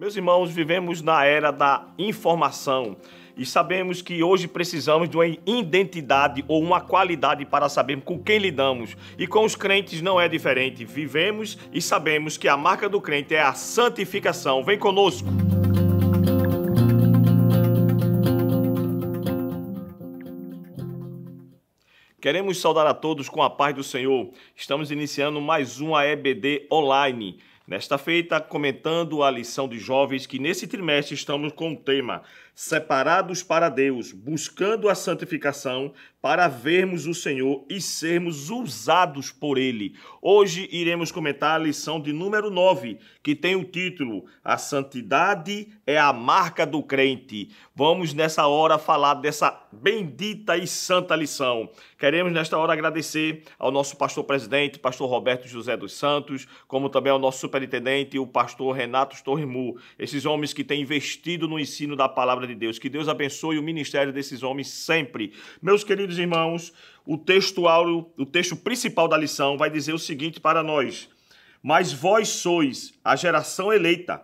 Meus irmãos, vivemos na era da informação e sabemos que hoje precisamos de uma identidade ou uma qualidade para saber com quem lidamos. E com os crentes não é diferente. Vivemos e sabemos que a marca do crente é a santificação. Vem conosco. Queremos saudar a todos com a paz do Senhor. Estamos iniciando mais uma EBD online. Nesta feita, comentando a lição de jovens que nesse trimestre estamos com o tema separados para Deus, buscando a santificação, para vermos o Senhor e sermos usados por Ele. Hoje iremos comentar a lição de número 9, que tem o título A Santidade é a Marca do Crente. Vamos nessa hora falar dessa bendita e santa lição. Queremos nesta hora agradecer ao nosso pastor presidente, pastor Roberto José dos Santos, como também ao nosso superintendente, o pastor Renato Torrimu, esses homens que têm investido no ensino da palavra de Deus. Que Deus abençoe o ministério desses homens sempre. Meus queridos irmãos, o texto áureo, o texto principal da lição vai dizer o seguinte para nós: Mas vós sois a geração eleita,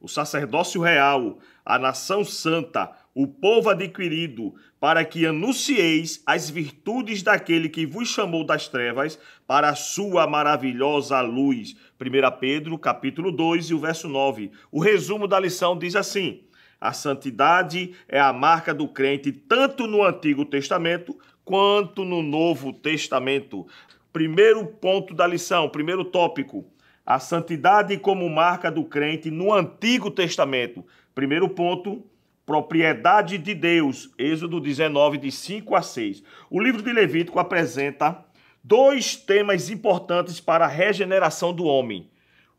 o sacerdócio real, a nação santa, o povo adquirido, para que anuncieis as virtudes daquele que vos chamou das trevas para a sua maravilhosa luz. 1 Pedro, capítulo 2 e o verso 9. O resumo da lição diz assim: a santidade é a marca do crente tanto no Antigo Testamento quanto no Novo Testamento. Primeiro ponto da lição, primeiro tópico. A santidade como marca do crente no Antigo Testamento. Primeiro ponto, propriedade de Deus. Êxodo 19, de 5 a 6. O livro de Levítico apresenta dois temas importantes para a regeneração do homem.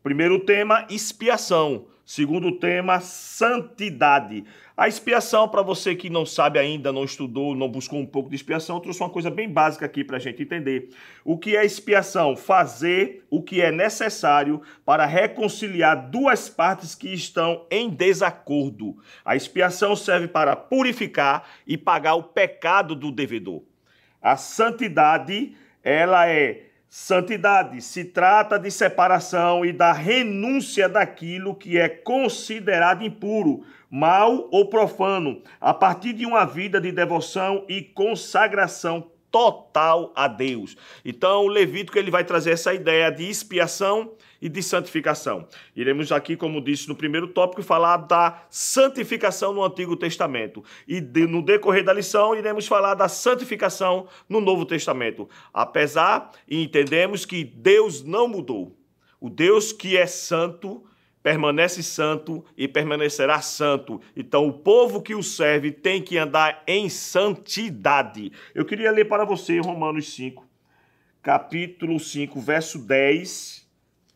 Primeiro tema, expiação. Segundo tema, santidade. A expiação, para você que não sabe ainda, não estudou, não buscou um pouco de expiação, eu trouxe uma coisa bem básica aqui para a gente entender. O que é expiação? Fazer o que é necessário para reconciliar duas partes que estão em desacordo. A expiação serve para purificar e pagar o pecado do devedor. A santidade, ela é Santidade se trata de separação e da renúncia daquilo que é considerado impuro, mal ou profano, a partir de uma vida de devoção e consagração total a Deus. Então, o Levítico ele vai trazer essa ideia de expiação, e de santificação. Iremos aqui, como disse no primeiro tópico, falar da santificação no Antigo Testamento. E de, no decorrer da lição, iremos falar da santificação no Novo Testamento. Apesar, e entendemos que Deus não mudou. O Deus que é santo permanece santo e permanecerá santo. Então, o povo que o serve tem que andar em santidade. Eu queria ler para você Romanos 5, capítulo 5, verso 10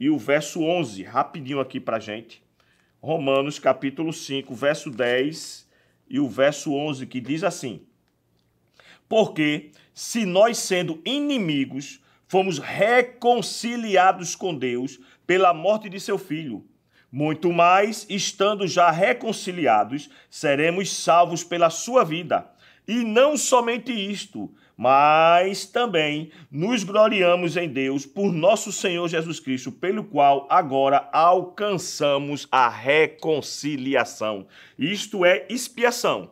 e o verso 11, rapidinho aqui para gente. Romanos capítulo 5, verso 10 e o verso 11, que diz assim: Porque se nós, sendo inimigos, fomos reconciliados com Deus pela morte de seu filho, muito mais, estando já reconciliados, seremos salvos pela sua vida. E não somente isto, mas também nos gloriamos em Deus por nosso Senhor Jesus Cristo, pelo qual agora alcançamos a reconciliação. Isto é expiação.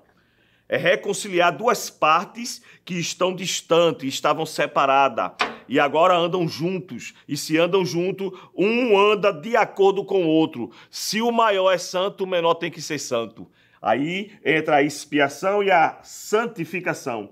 É reconciliar duas partes que estão distantes, estavam separadas e agora andam juntos. E se andam junto, um anda de acordo com o outro. Se o maior é santo, o menor tem que ser santo. Aí entra a expiação e a santificação.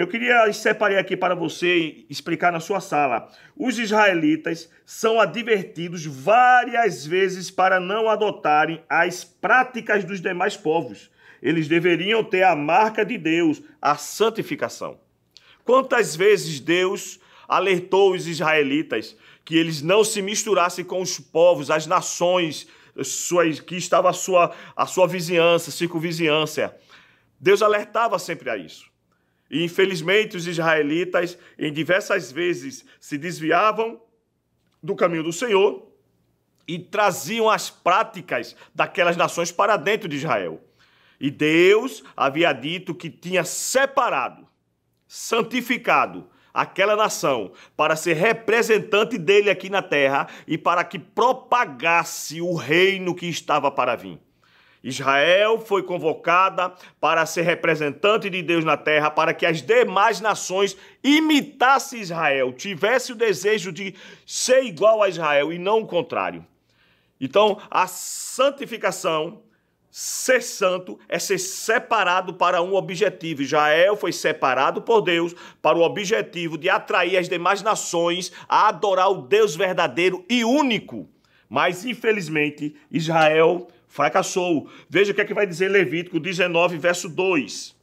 Eu queria separei aqui para você explicar na sua sala. Os israelitas são advertidos várias vezes para não adotarem as práticas dos demais povos. Eles deveriam ter a marca de Deus, a santificação. Quantas vezes Deus alertou os israelitas que eles não se misturassem com os povos, as nações suas, que estava a sua, a sua vizinhança, circunvizinhança. Deus alertava sempre a isso. E infelizmente os israelitas em diversas vezes se desviavam do caminho do Senhor e traziam as práticas daquelas nações para dentro de Israel. E Deus havia dito que tinha separado, santificado aquela nação para ser representante dele aqui na terra e para que propagasse o reino que estava para vir. Israel foi convocada para ser representante de Deus na terra, para que as demais nações imitassem Israel, tivesse o desejo de ser igual a Israel e não o contrário. Então, a santificação, ser santo, é ser separado para um objetivo. Israel foi separado por Deus para o objetivo de atrair as demais nações a adorar o Deus verdadeiro e único. Mas, infelizmente, Israel fracassou. Veja o que é que vai dizer Levítico 19, verso 2.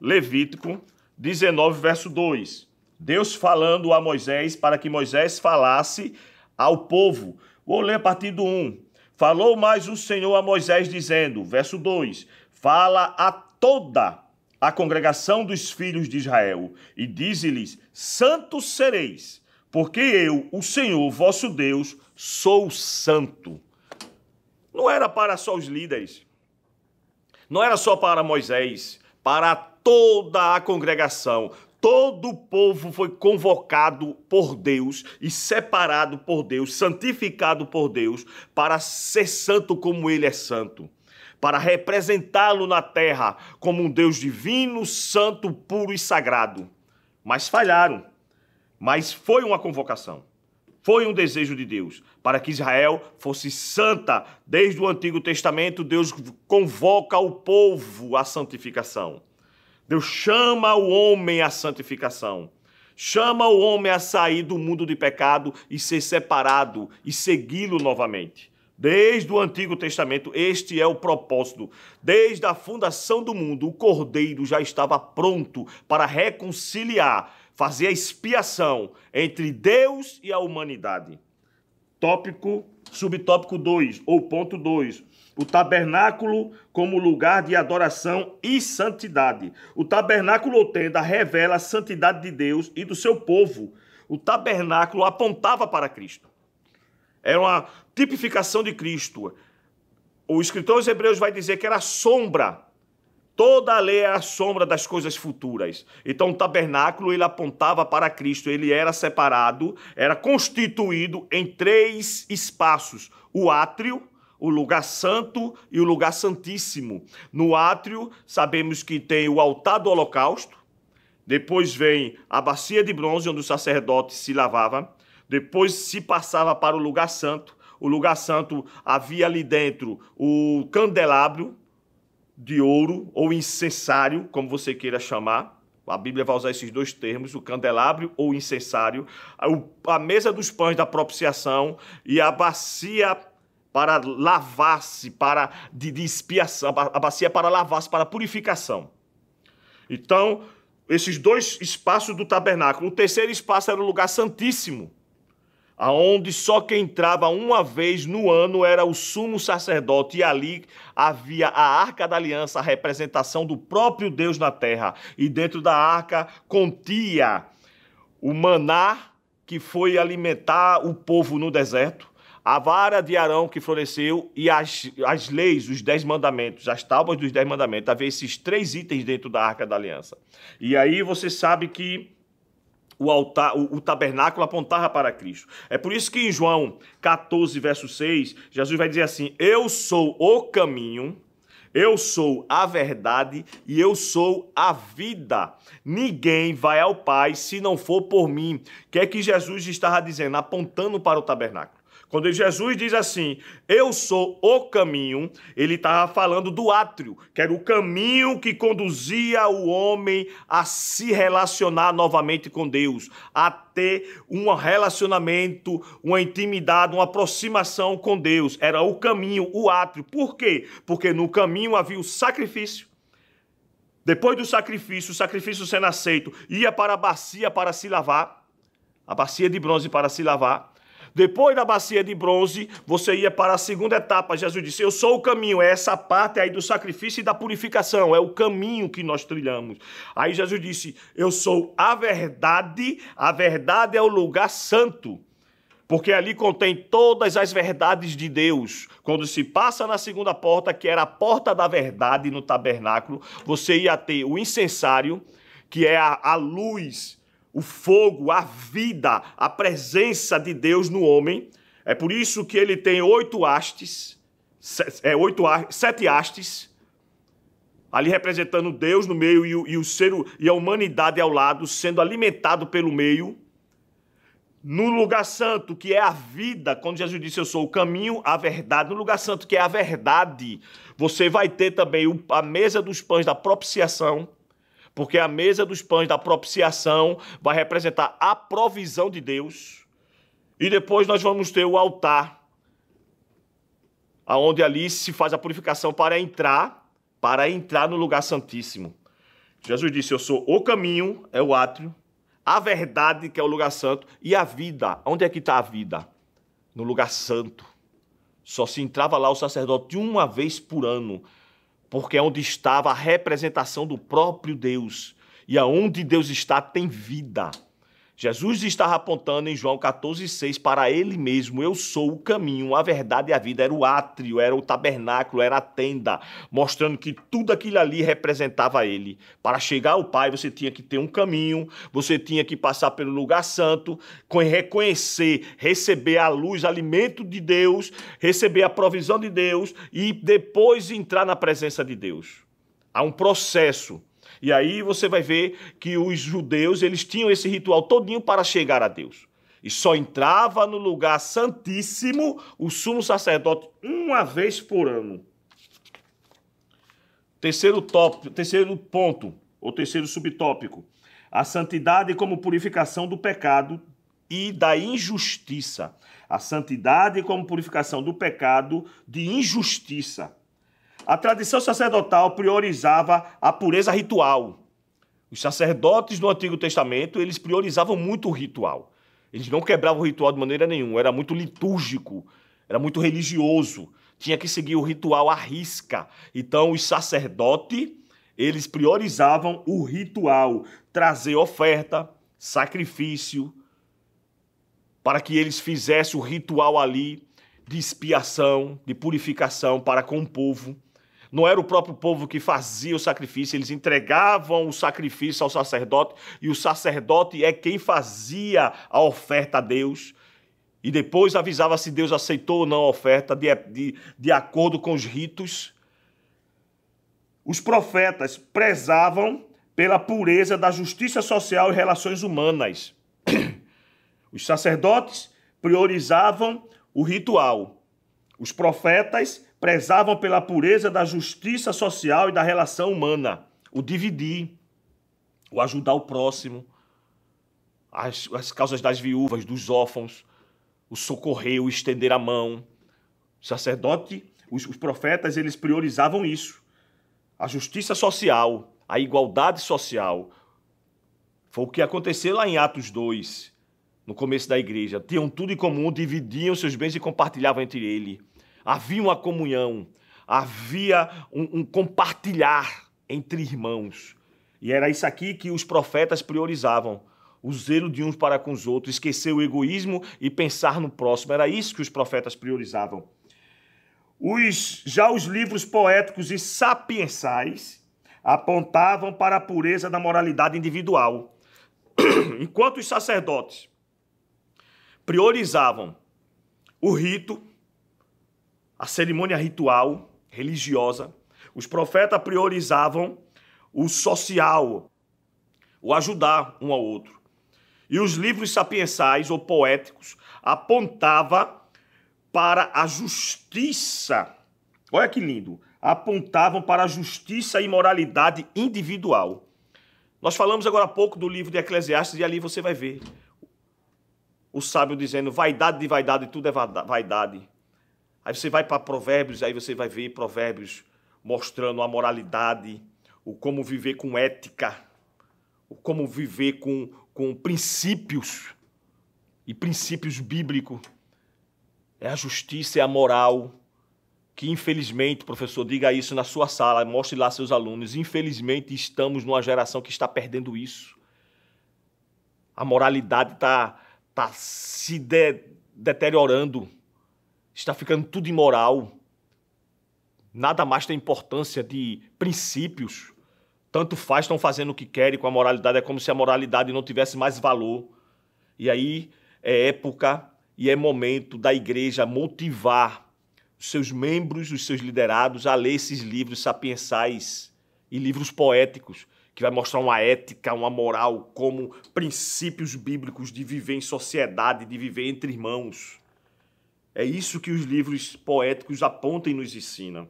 Levítico 19, verso 2. Deus falando a Moisés para que Moisés falasse ao povo. Vou ler a partir do 1. Falou mais o Senhor a Moisés, dizendo, verso 2: Fala a toda a congregação dos filhos de Israel e dize-lhes: Santos sereis, porque eu, o Senhor vosso Deus, sou santo não era para só os líderes, não era só para Moisés, para toda a congregação. Todo o povo foi convocado por Deus e separado por Deus, santificado por Deus, para ser santo como Ele é santo, para representá-lo na terra como um Deus divino, santo, puro e sagrado. Mas falharam, mas foi uma convocação foi um desejo de Deus. Para que Israel fosse santa, desde o Antigo Testamento, Deus convoca o povo à santificação. Deus chama o homem à santificação. Chama o homem a sair do mundo de pecado e ser separado e segui-lo novamente. Desde o Antigo Testamento, este é o propósito. Desde a fundação do mundo, o Cordeiro já estava pronto para reconciliar fazer a expiação entre Deus e a humanidade. Tópico, subtópico 2, ou ponto 2. O tabernáculo como lugar de adoração e santidade. O tabernáculo ou tenda revela a santidade de Deus e do seu povo. O tabernáculo apontava para Cristo. Era é uma tipificação de Cristo. O escritor aos Hebreus vai dizer que era sombra Toda a lei é a sombra das coisas futuras. Então o tabernáculo ele apontava para Cristo, ele era separado, era constituído em três espaços: o átrio, o lugar santo e o lugar santíssimo. No átrio, sabemos que tem o altar do holocausto, depois vem a bacia de bronze onde o sacerdote se lavava, depois se passava para o lugar santo. O lugar santo havia ali dentro o candelabro, de ouro ou incensário, como você queira chamar. A Bíblia vai usar esses dois termos, o candelabro ou incensário, a mesa dos pães da propiciação e a bacia para lavar-se, para de, de expiação, a bacia para lavar-se, para purificação. Então, esses dois espaços do tabernáculo, o terceiro espaço era o lugar santíssimo, aonde só quem entrava uma vez no ano era o sumo sacerdote, e ali havia a arca da aliança, a representação do próprio Deus na terra, e dentro da arca continha o maná que foi alimentar o povo no deserto, a vara de Arão que floresceu e as, as leis, os dez mandamentos, as tábuas dos dez mandamentos. Havia esses três itens dentro da arca da aliança. E aí você sabe que o, altar, o, o, tabernáculo apontava para Cristo. É por isso que em João 14, verso 6, Jesus vai dizer assim: Eu sou o caminho, eu sou a verdade e eu sou a vida. Ninguém vai ao Pai se não for por mim. O que é que Jesus estava dizendo? Apontando para o tabernáculo. Quando Jesus diz assim, eu sou o caminho, ele estava tá falando do átrio, que era o caminho que conduzia o homem a se relacionar novamente com Deus, a ter um relacionamento, uma intimidade, uma aproximação com Deus. Era o caminho, o átrio. Por quê? Porque no caminho havia o sacrifício. Depois do sacrifício, o sacrifício sendo aceito, ia para a bacia para se lavar, a bacia de bronze para se lavar. Depois da bacia de bronze, você ia para a segunda etapa. Jesus disse: Eu sou o caminho. É essa parte aí do sacrifício e da purificação. É o caminho que nós trilhamos. Aí Jesus disse: Eu sou a verdade. A verdade é o lugar santo porque ali contém todas as verdades de Deus. Quando se passa na segunda porta, que era a porta da verdade no tabernáculo, você ia ter o incensário, que é a, a luz o fogo, a vida, a presença de Deus no homem. É por isso que ele tem oito hastes, sete, é, oito, sete hastes, ali representando Deus no meio e o, e o ser e a humanidade ao lado, sendo alimentado pelo meio. No lugar santo, que é a vida, quando Jesus disse eu sou o caminho, a verdade, no lugar santo, que é a verdade, você vai ter também a mesa dos pães da propiciação porque a mesa dos pães da propiciação vai representar a provisão de Deus. E depois nós vamos ter o altar, aonde ali se faz a purificação para entrar, para entrar no lugar santíssimo. Jesus disse: Eu sou o caminho, é o átrio, a verdade, que é o lugar santo, e a vida. Onde é que está a vida? No lugar santo. Só se entrava lá o sacerdote uma vez por ano porque é onde estava a representação do próprio Deus. E aonde Deus está tem vida. Jesus estava apontando em João 14,6 para ele mesmo: Eu sou o caminho, a verdade e a vida. Era o átrio, era o tabernáculo, era a tenda, mostrando que tudo aquilo ali representava ele. Para chegar ao Pai, você tinha que ter um caminho, você tinha que passar pelo lugar santo, reconhecer, receber a luz, alimento de Deus, receber a provisão de Deus e depois entrar na presença de Deus. Há um processo e aí você vai ver que os judeus, eles tinham esse ritual todinho para chegar a Deus. E só entrava no lugar santíssimo o sumo sacerdote uma vez por ano. Terceiro tópico, terceiro ponto, ou terceiro subtópico. A santidade como purificação do pecado e da injustiça. A santidade como purificação do pecado de injustiça. A tradição sacerdotal priorizava a pureza ritual. Os sacerdotes do Antigo Testamento, eles priorizavam muito o ritual. Eles não quebravam o ritual de maneira nenhuma, era muito litúrgico, era muito religioso, tinha que seguir o ritual à risca. Então, os sacerdotes, eles priorizavam o ritual, trazer oferta, sacrifício, para que eles fizessem o ritual ali de expiação, de purificação para com o povo não era o próprio povo que fazia o sacrifício, eles entregavam o sacrifício ao sacerdote e o sacerdote é quem fazia a oferta a Deus. E depois avisava se Deus aceitou ou não a oferta de, de, de acordo com os ritos. Os profetas prezavam pela pureza da justiça social e relações humanas. Os sacerdotes priorizavam o ritual os profetas prezavam pela pureza da justiça social e da relação humana, o dividir, o ajudar o próximo, as, as causas das viúvas, dos órfãos, o socorrer, o estender a mão. O sacerdote, os, os profetas, eles priorizavam isso. A justiça social, a igualdade social. Foi o que aconteceu lá em Atos 2, no começo da igreja. Tinham tudo em comum, dividiam seus bens e compartilhavam entre ele havia uma comunhão, havia um, um compartilhar entre irmãos. E era isso aqui que os profetas priorizavam o zelo de uns para com os outros, esquecer o egoísmo e pensar no próximo. Era isso que os profetas priorizavam. Os, já os livros poéticos e sapiensais apontavam para a pureza da moralidade individual, enquanto os sacerdotes priorizavam o rito, a cerimônia ritual, religiosa. Os profetas priorizavam o social, o ajudar um ao outro. E os livros sapiensais ou poéticos apontava para a justiça. Olha que lindo. Apontavam para a justiça e moralidade individual. Nós falamos agora há pouco do livro de Eclesiastes e ali você vai ver o sábio dizendo: vaidade de vaidade, tudo é vaidade. Aí você vai para Provérbios, aí você vai ver Provérbios mostrando a moralidade, o como viver com ética, o como viver com, com princípios e princípios bíblicos. É a justiça, é a moral, que infelizmente, professor, diga isso na sua sala, mostre lá seus alunos. Infelizmente, estamos numa geração que está perdendo isso. A moralidade está tá se de, deteriorando está ficando tudo imoral, nada mais tem importância de princípios. Tanto faz, estão fazendo o que querem com a moralidade, é como se a moralidade não tivesse mais valor. E aí é época e é momento da igreja motivar os seus membros, os seus liderados a ler esses livros sapiensais e livros poéticos, que vai mostrar uma ética, uma moral, como princípios bíblicos de viver em sociedade, de viver entre irmãos. É isso que os livros poéticos apontam e nos ensinam.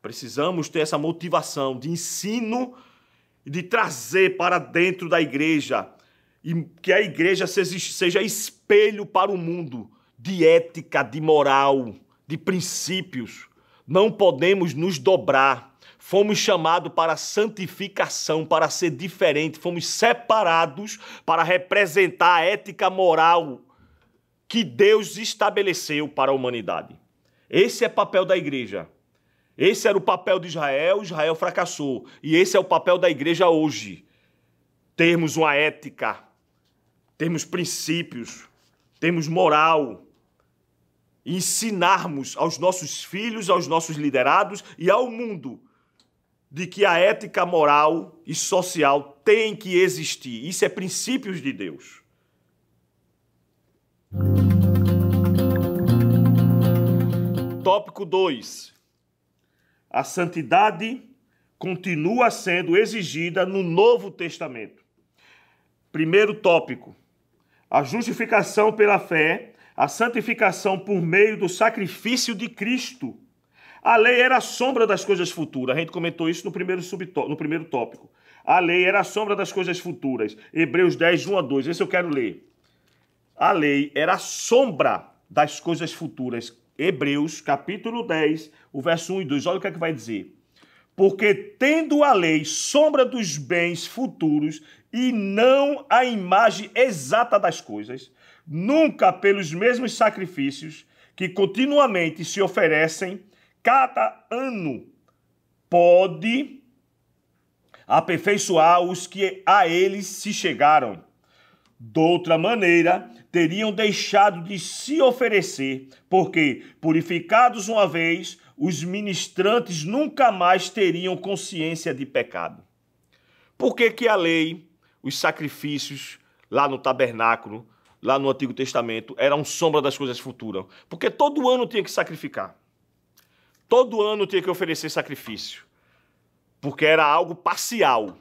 Precisamos ter essa motivação de ensino e de trazer para dentro da igreja e que a igreja seja espelho para o mundo de ética, de moral, de princípios. Não podemos nos dobrar. Fomos chamados para santificação, para ser diferente. Fomos separados para representar a ética moral que Deus estabeleceu para a humanidade. Esse é o papel da igreja. Esse era o papel de Israel, Israel fracassou. E esse é o papel da igreja hoje. Termos uma ética, termos princípios, termos moral, ensinarmos aos nossos filhos, aos nossos liderados e ao mundo de que a ética moral e social tem que existir. Isso é princípios de Deus. Tópico 2. A santidade continua sendo exigida no Novo Testamento. Primeiro tópico: a justificação pela fé, a santificação por meio do sacrifício de Cristo. A lei era a sombra das coisas futuras. A gente comentou isso no primeiro, no primeiro tópico. A lei era a sombra das coisas futuras. Hebreus 10, 1 a 2. Esse eu quero ler a lei era sombra das coisas futuras. Hebreus, capítulo 10, o verso 1 e 2. Olha o que é que vai dizer. Porque tendo a lei sombra dos bens futuros e não a imagem exata das coisas, nunca pelos mesmos sacrifícios que continuamente se oferecem cada ano, pode aperfeiçoar os que a eles se chegaram. De outra maneira, teriam deixado de se oferecer, porque, purificados uma vez, os ministrantes nunca mais teriam consciência de pecado. Por que, que a lei, os sacrifícios lá no tabernáculo, lá no Antigo Testamento, eram sombra das coisas futuras? Porque todo ano tinha que sacrificar. Todo ano tinha que oferecer sacrifício. Porque era algo parcial.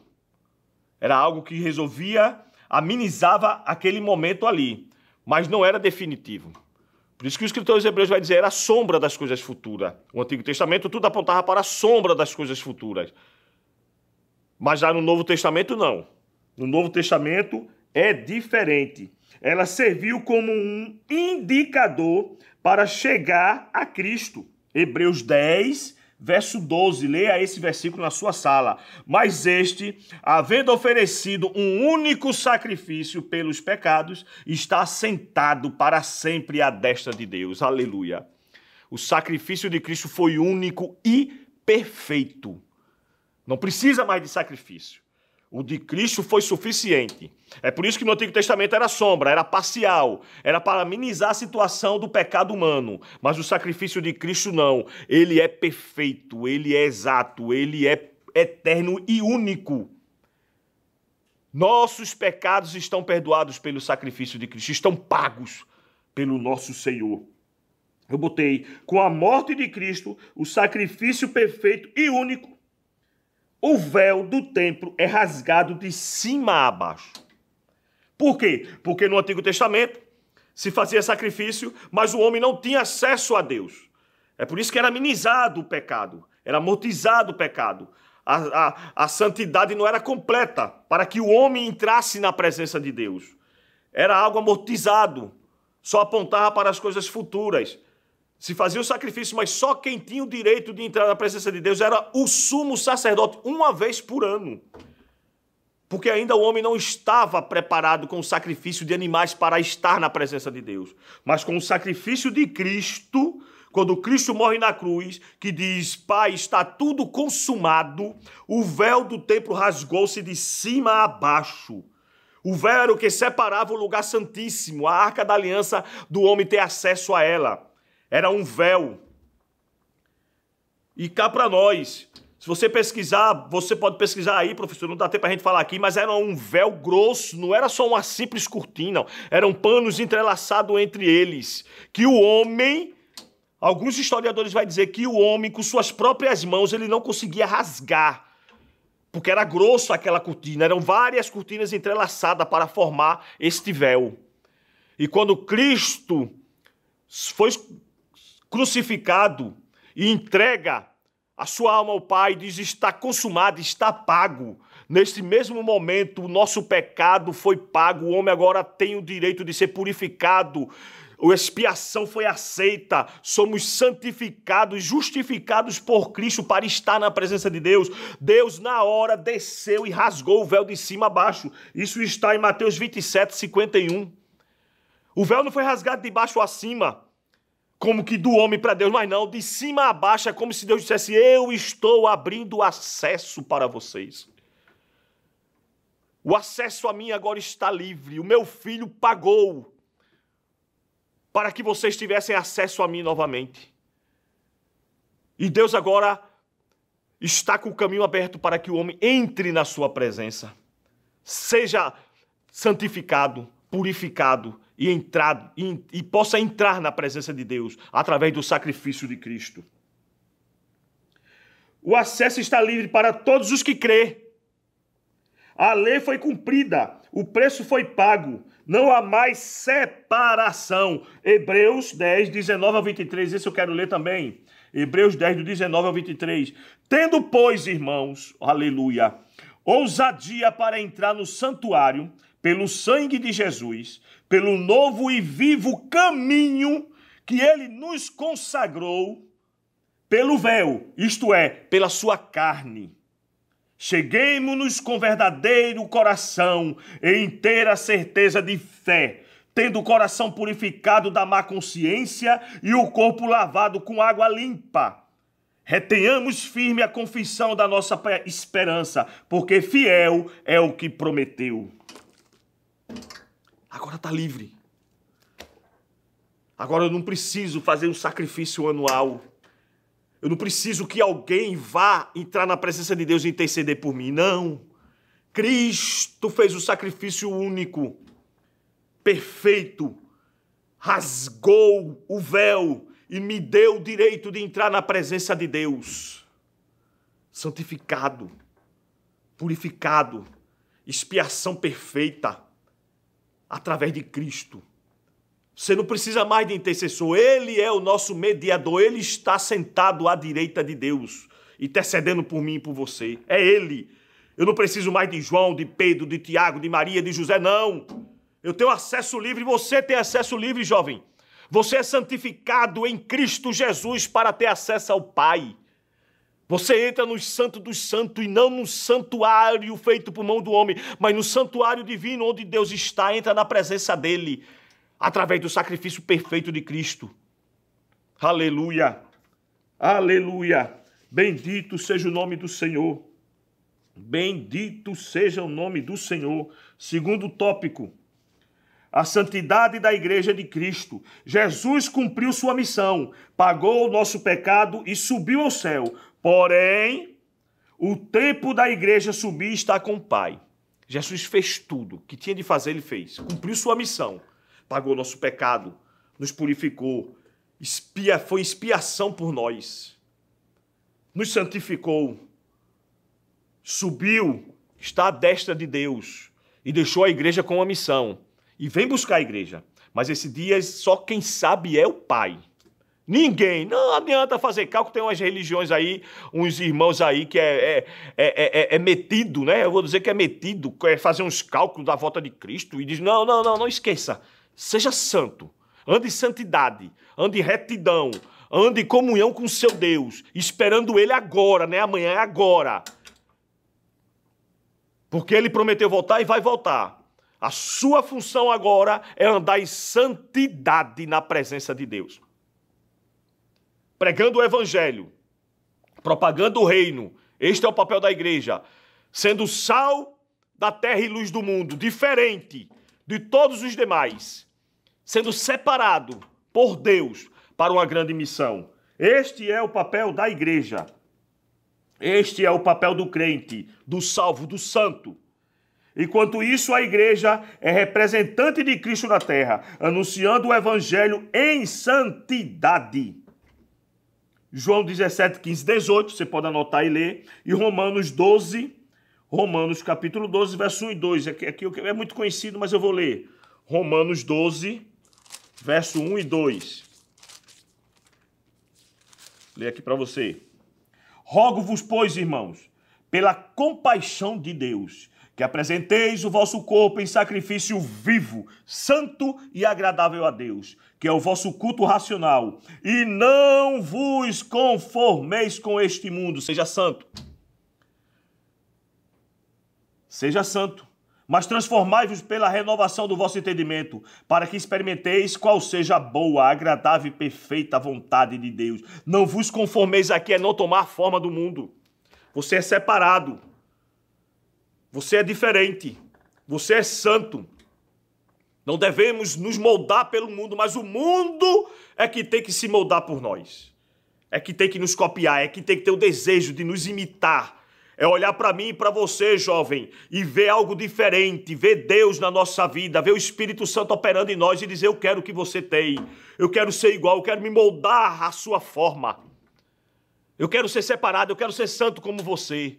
Era algo que resolvia, amenizava aquele momento ali mas não era definitivo. Por isso que o escritor dos Hebreus vai dizer era a sombra das coisas futuras. O Antigo Testamento tudo apontava para a sombra das coisas futuras. Mas já no Novo Testamento, não. No Novo Testamento é diferente. Ela serviu como um indicador para chegar a Cristo. Hebreus 10, verso 12. Leia esse versículo na sua sala. Mas este, havendo oferecido um único sacrifício pelos pecados, está sentado para sempre à destra de Deus. Aleluia. O sacrifício de Cristo foi único e perfeito. Não precisa mais de sacrifício. O de Cristo foi suficiente. É por isso que no Antigo Testamento era sombra, era parcial, era para minimizar a situação do pecado humano. Mas o sacrifício de Cristo não. Ele é perfeito, ele é exato, ele é eterno e único. Nossos pecados estão perdoados pelo sacrifício de Cristo, estão pagos pelo nosso Senhor. Eu botei, com a morte de Cristo, o sacrifício perfeito e único o véu do templo é rasgado de cima a baixo. Por quê? Porque no Antigo Testamento se fazia sacrifício, mas o homem não tinha acesso a Deus. É por isso que era minimizado o pecado, era amortizado o pecado. A, a, a santidade não era completa para que o homem entrasse na presença de Deus. Era algo amortizado, só apontava para as coisas futuras. Se fazia o sacrifício, mas só quem tinha o direito de entrar na presença de Deus era o sumo sacerdote, uma vez por ano. Porque ainda o homem não estava preparado com o sacrifício de animais para estar na presença de Deus. Mas com o sacrifício de Cristo, quando Cristo morre na cruz, que diz: Pai, está tudo consumado, o véu do templo rasgou-se de cima a baixo. O véu era o que separava o lugar santíssimo, a arca da aliança do homem ter acesso a ela. Era um véu. E cá para nós, se você pesquisar, você pode pesquisar aí, professor, não dá tempo a gente falar aqui, mas era um véu grosso, não era só uma simples cortina, eram panos entrelaçados entre eles, que o homem, alguns historiadores vai dizer que o homem com suas próprias mãos ele não conseguia rasgar, porque era grosso aquela cortina, eram várias cortinas entrelaçadas para formar este véu. E quando Cristo foi crucificado e entrega a sua alma ao Pai, diz: está consumado, está pago. Neste mesmo momento, o nosso pecado foi pago, o homem agora tem o direito de ser purificado. A expiação foi aceita, somos santificados, justificados por Cristo para estar na presença de Deus. Deus, na hora, desceu e rasgou o véu de cima a baixo. Isso está em Mateus 27, 51. O véu não foi rasgado de baixo a cima, como que do homem para Deus, mas não, de cima a baixo, é como se Deus dissesse: Eu estou abrindo acesso para vocês. O acesso a mim agora está livre. O meu filho pagou para que vocês tivessem acesso a mim novamente. E Deus agora está com o caminho aberto para que o homem entre na sua presença, seja santificado, purificado, e, entrar, e, e possa entrar na presença de Deus através do sacrifício de Cristo. O acesso está livre para todos os que crê. A lei foi cumprida, o preço foi pago, não há mais separação. Hebreus 10, 19 a 23, esse eu quero ler também. Hebreus 10, do 19 ao 23. Tendo, pois, irmãos, aleluia, ousadia para entrar no santuário pelo sangue de Jesus, pelo novo e vivo caminho que ele nos consagrou pelo véu, isto é, pela sua carne. Cheguemos-nos com verdadeiro coração e inteira certeza de fé, tendo o coração purificado da má consciência e o corpo lavado com água limpa. Retenhamos firme a confissão da nossa esperança, porque fiel é o que prometeu. Agora está livre. Agora eu não preciso fazer um sacrifício anual. Eu não preciso que alguém vá entrar na presença de Deus e interceder por mim. Não. Cristo fez o sacrifício único, perfeito, rasgou o véu e me deu o direito de entrar na presença de Deus. Santificado, purificado, expiação perfeita, através de Cristo. Você não precisa mais de intercessor, ele é o nosso mediador, ele está sentado à direita de Deus, intercedendo por mim e por você. É ele. Eu não preciso mais de João, de Pedro, de Tiago, de Maria, de José, não. Eu tenho acesso livre, você tem acesso livre, jovem. Você é santificado em Cristo Jesus para ter acesso ao Pai. Você entra no santo dos santos e não no santuário feito por mão do homem, mas no santuário divino onde Deus está, entra na presença dele, através do sacrifício perfeito de Cristo. Aleluia! Aleluia! Bendito seja o nome do Senhor. Bendito seja o nome do Senhor. Segundo tópico, a santidade da igreja de Cristo. Jesus cumpriu sua missão, pagou o nosso pecado e subiu ao céu Porém, o tempo da igreja subir está com o Pai. Jesus fez tudo que tinha de fazer, ele fez. Cumpriu sua missão. Pagou nosso pecado, nos purificou, foi expiação por nós. Nos santificou, subiu, está à destra de Deus e deixou a igreja com uma missão. E vem buscar a igreja. Mas esse dia só quem sabe é o Pai. Ninguém. Não adianta fazer cálculo. Tem umas religiões aí, uns irmãos aí que é, é, é, é, metido, né? Eu vou dizer que é metido, quer fazer uns cálculos da volta de Cristo e diz: não, não, não, não esqueça. Seja santo. Ande em santidade. Ande em retidão. Ande em comunhão com seu Deus. Esperando Ele agora, né? Amanhã é agora. Porque Ele prometeu voltar e vai voltar. A sua função agora é andar em santidade na presença de Deus pregando o evangelho, propagando o reino. Este é o papel da igreja, sendo sal da terra e luz do mundo, diferente de todos os demais, sendo separado por Deus para uma grande missão. Este é o papel da igreja. Este é o papel do crente, do salvo, do santo. Enquanto isso, a igreja é representante de Cristo na terra, anunciando o evangelho em santidade. João 17, 15, 18, você pode anotar e ler, e Romanos 12, Romanos capítulo 12, verso 1 e 2. Aqui, aqui é muito conhecido, mas eu vou ler. Romanos 12, verso 1 e 2. Vou ler aqui para você. Rogo-vos, pois, irmãos, pela compaixão de Deus, que apresenteis o vosso corpo em sacrifício vivo, santo e agradável a Deus, que é o vosso culto racional, e não vos conformeis com este mundo, seja santo. Seja santo, mas transformai-vos pela renovação do vosso entendimento, para que experimenteis qual seja a boa, agradável e perfeita vontade de Deus. Não vos conformeis aqui é não tomar a forma do mundo. Você é separado. Você é diferente. Você é santo. Não devemos nos moldar pelo mundo, mas o mundo é que tem que se moldar por nós. É que tem que nos copiar, é que tem que ter o desejo de nos imitar. É olhar para mim e para você, jovem, e ver algo diferente, ver Deus na nossa vida, ver o Espírito Santo operando em nós e dizer: Eu quero o que você tem, eu quero ser igual, eu quero me moldar à sua forma. Eu quero ser separado, eu quero ser santo como você.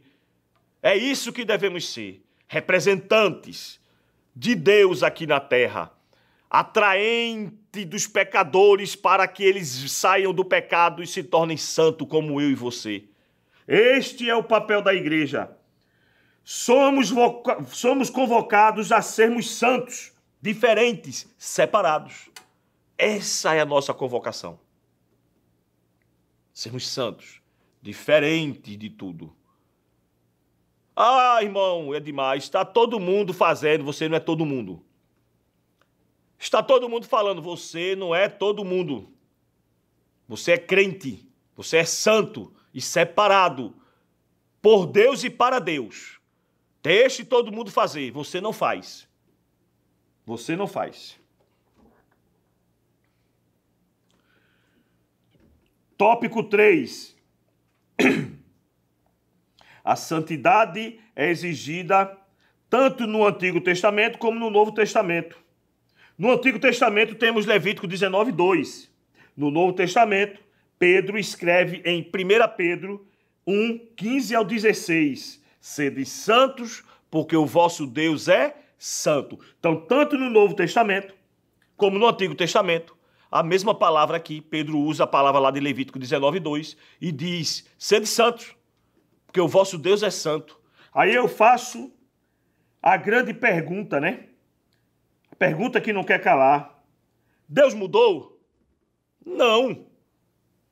É isso que devemos ser: representantes de Deus aqui na terra, atraente dos pecadores para que eles saiam do pecado e se tornem santo como eu e você. Este é o papel da igreja. Somos, somos convocados a sermos santos, diferentes, separados. Essa é a nossa convocação. Sermos santos, diferentes de tudo. Ah, irmão, é demais. Está todo mundo fazendo, você não é todo mundo. Está todo mundo falando, você não é todo mundo. Você é crente, você é santo e separado por Deus e para Deus. Deixe todo mundo fazer, você não faz. Você não faz. Tópico 3. A santidade é exigida tanto no Antigo Testamento como no Novo Testamento. No Antigo Testamento temos Levítico 19, 2. No Novo Testamento, Pedro escreve em 1 Pedro 1, 15 ao 16: Sede santos, porque o vosso Deus é santo. Então, tanto no Novo Testamento como no Antigo Testamento, a mesma palavra aqui, Pedro usa a palavra lá de Levítico 19, 2 e diz: Sede santos, porque o vosso Deus é santo. Aí eu faço a grande pergunta, né? A pergunta que não quer calar. Deus mudou? Não.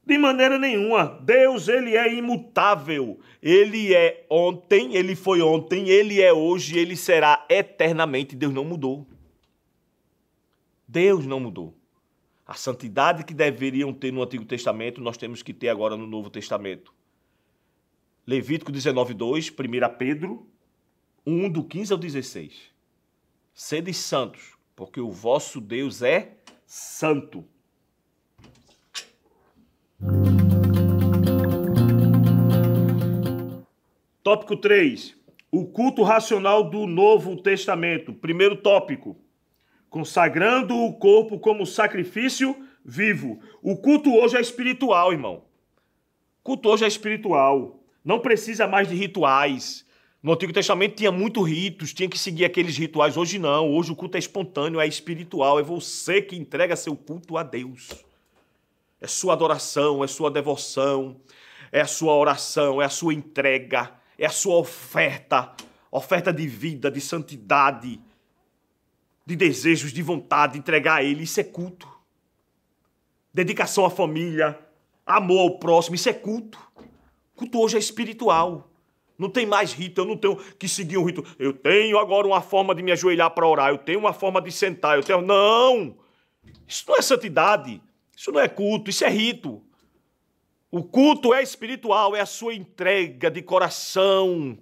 De maneira nenhuma. Deus, ele é imutável. Ele é ontem, ele foi ontem, ele é hoje, ele será eternamente. Deus não mudou. Deus não mudou. A santidade que deveriam ter no Antigo Testamento, nós temos que ter agora no Novo Testamento. Levítico 19, 2, 1 Pedro 1, do 15 ao 16. Sede santos, porque o vosso Deus é santo. Tópico 3. O culto racional do Novo Testamento. Primeiro tópico. Consagrando o corpo como sacrifício vivo. O culto hoje é espiritual, irmão. O culto hoje é espiritual. Não precisa mais de rituais. No Antigo Testamento tinha muitos ritos, tinha que seguir aqueles rituais. Hoje não. Hoje o culto é espontâneo, é espiritual. É você que entrega seu culto a Deus. É sua adoração, é sua devoção, é a sua oração, é a sua entrega, é a sua oferta. Oferta de vida, de santidade, de desejos, de vontade, entregar a Ele. Isso é culto. Dedicação à família, amor ao próximo, isso é culto. Culto hoje é espiritual. Não tem mais rito, eu não tenho que seguir um rito. Eu tenho agora uma forma de me ajoelhar para orar, eu tenho uma forma de sentar, eu tenho. Não! Isso não é santidade, isso não é culto, isso é rito. O culto é espiritual, é a sua entrega de coração,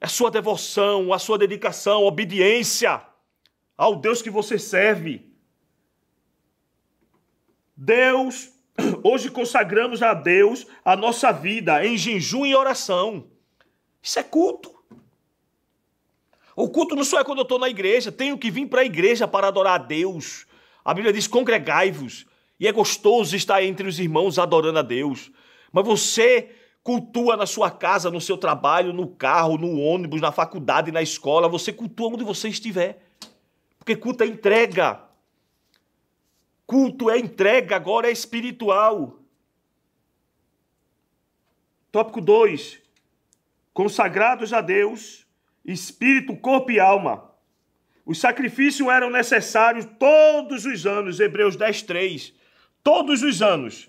é a sua devoção, a sua dedicação, obediência ao Deus que você serve. Deus hoje consagramos a Deus a nossa vida em jejum e oração. Isso é culto. O culto não só é quando eu estou na igreja, tenho que vir para a igreja para adorar a Deus. A Bíblia diz: congregai-vos. E é gostoso estar entre os irmãos adorando a Deus. Mas você cultua na sua casa, no seu trabalho, no carro, no ônibus, na faculdade, na escola. Você cultua onde você estiver. Porque culto é entrega. Culto é entrega, agora é espiritual. Tópico 2. Consagrados a Deus, espírito, corpo e alma. Os sacrifícios eram necessários todos os anos, Hebreus 10, 3. Todos os anos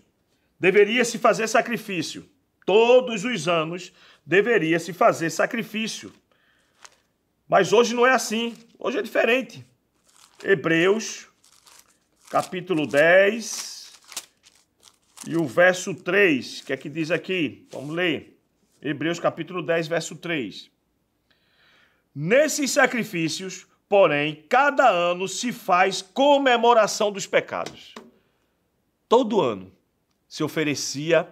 deveria se fazer sacrifício. Todos os anos deveria se fazer sacrifício. Mas hoje não é assim. Hoje é diferente. Hebreus capítulo 10 e o verso 3. O que é que diz aqui? Vamos ler. Hebreus capítulo 10, verso 3. Nesses sacrifícios, porém, cada ano se faz comemoração dos pecados. Todo ano se oferecia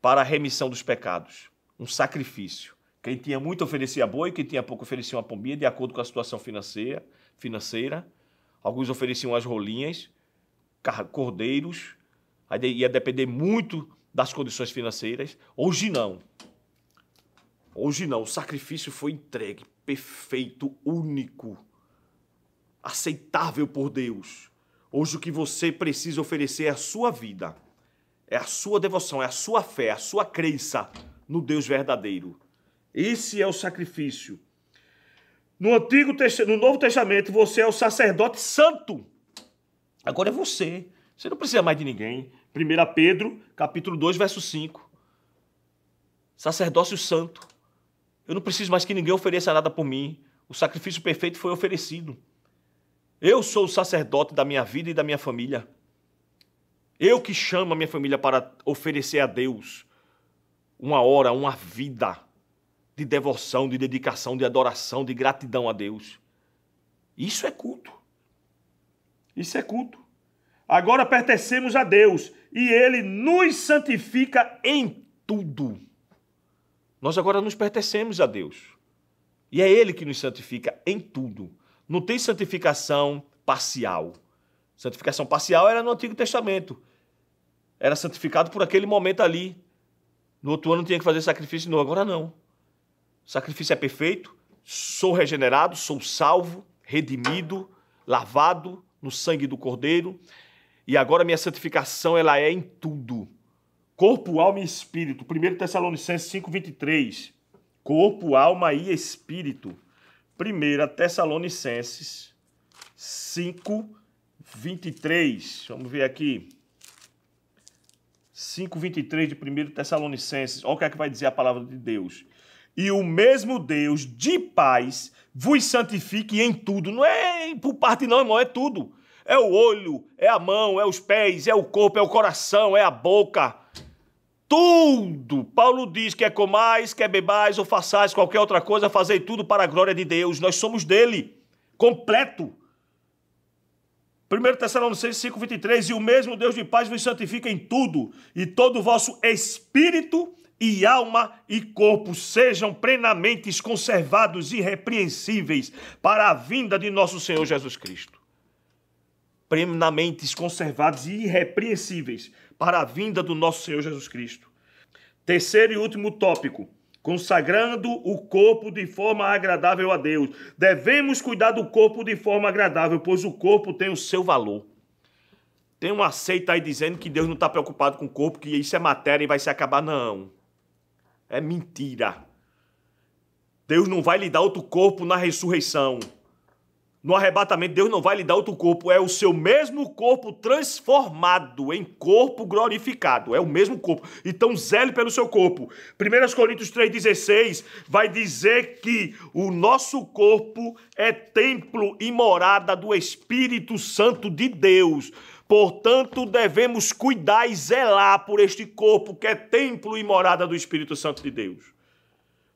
para a remissão dos pecados, um sacrifício. Quem tinha muito oferecia boi, quem tinha pouco oferecia uma pombinha, de acordo com a situação financeira. financeira. Alguns ofereciam as rolinhas, cordeiros, aí ia depender muito das condições financeiras. Hoje não. Hoje não. O sacrifício foi entregue, perfeito, único, aceitável por Deus. Hoje o que você precisa oferecer é a sua vida, é a sua devoção, é a sua fé, é a sua crença no Deus verdadeiro. Esse é o sacrifício. No Antigo no Novo Testamento, você é o sacerdote santo. Agora é você. Você não precisa mais de ninguém. 1 Pedro, capítulo 2, verso 5. Sacerdócio santo. Eu não preciso mais que ninguém ofereça nada por mim. O sacrifício perfeito foi oferecido. Eu sou o sacerdote da minha vida e da minha família. Eu que chamo a minha família para oferecer a Deus uma hora, uma vida de devoção, de dedicação, de adoração, de gratidão a Deus. Isso é culto. Isso é culto. Agora pertencemos a Deus e Ele nos santifica em tudo. Nós agora nos pertencemos a Deus. E é Ele que nos santifica em tudo. Não tem santificação parcial. Santificação parcial era no Antigo Testamento. Era santificado por aquele momento ali. No outro ano tinha que fazer sacrifício novo. Agora não. sacrifício é perfeito. Sou regenerado, sou salvo, redimido, lavado, no sangue do Cordeiro, e agora minha santificação ela é em tudo. Corpo, alma e espírito. 1 Tessalonicenses 5:23. Corpo, alma e espírito. 1 Tessalonicenses 5:23. Vamos ver aqui. 5:23 de 1 Tessalonicenses. Olha o que é que vai dizer a palavra de Deus. E o mesmo Deus de paz vos santifique em tudo. Não é por parte, não, irmão, é tudo. É o olho, é a mão, é os pés, é o corpo, é o coração, é a boca. Tudo. Paulo diz que é comais, quer bebais ou façais qualquer outra coisa, fazei tudo para a glória de Deus. Nós somos dele, completo. 1 Tessalonicenses 5, 23, e o mesmo Deus de paz vos santifica em tudo, e todo o vosso espírito, e alma e corpo sejam plenamente conservados irrepreensíveis para a vinda de nosso Senhor Jesus Cristo. Plenamente conservados e irrepreensíveis para a vinda do nosso Senhor Jesus Cristo. Terceiro e último tópico: consagrando o corpo de forma agradável a Deus. Devemos cuidar do corpo de forma agradável, pois o corpo tem o seu valor. Tem uma seita aí dizendo que Deus não está preocupado com o corpo, que isso é matéria e vai se acabar, não. É mentira. Deus não vai lhe dar outro corpo na ressurreição. No arrebatamento, Deus não vai lhe dar outro corpo. É o seu mesmo corpo transformado em corpo glorificado. É o mesmo corpo. Então, zele pelo seu corpo. 1 Coríntios 3,16 vai dizer que o nosso corpo é templo e morada do Espírito Santo de Deus. Portanto, devemos cuidar e zelar por este corpo que é templo e morada do Espírito Santo de Deus.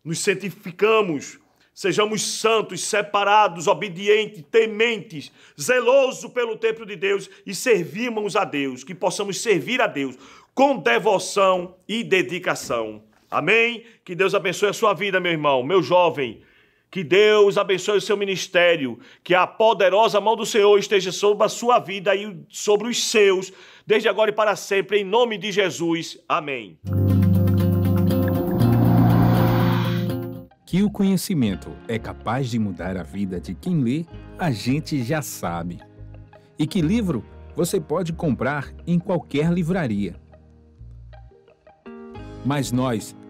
Nos santificamos, sejamos santos, separados, obedientes, tementes, zelosos pelo templo de Deus e servimos a Deus, que possamos servir a Deus com devoção e dedicação. Amém? Que Deus abençoe a sua vida, meu irmão, meu jovem que Deus abençoe o seu ministério, que a poderosa mão do Senhor esteja sobre a sua vida e sobre os seus, desde agora e para sempre, em nome de Jesus. Amém. Que o conhecimento é capaz de mudar a vida de quem lê, a gente já sabe. E que livro você pode comprar em qualquer livraria. Mas nós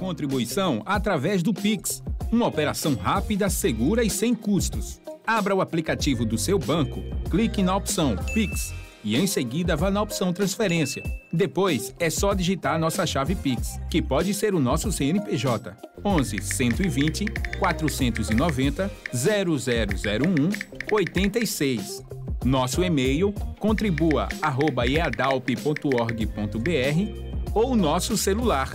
contribuição através do Pix, uma operação rápida, segura e sem custos. Abra o aplicativo do seu banco, clique na opção Pix e em seguida vá na opção Transferência. Depois é só digitar nossa chave Pix, que pode ser o nosso CNPJ 11 120 490 0001 86. Nosso e-mail contribua@eadalp.org.br ou nosso celular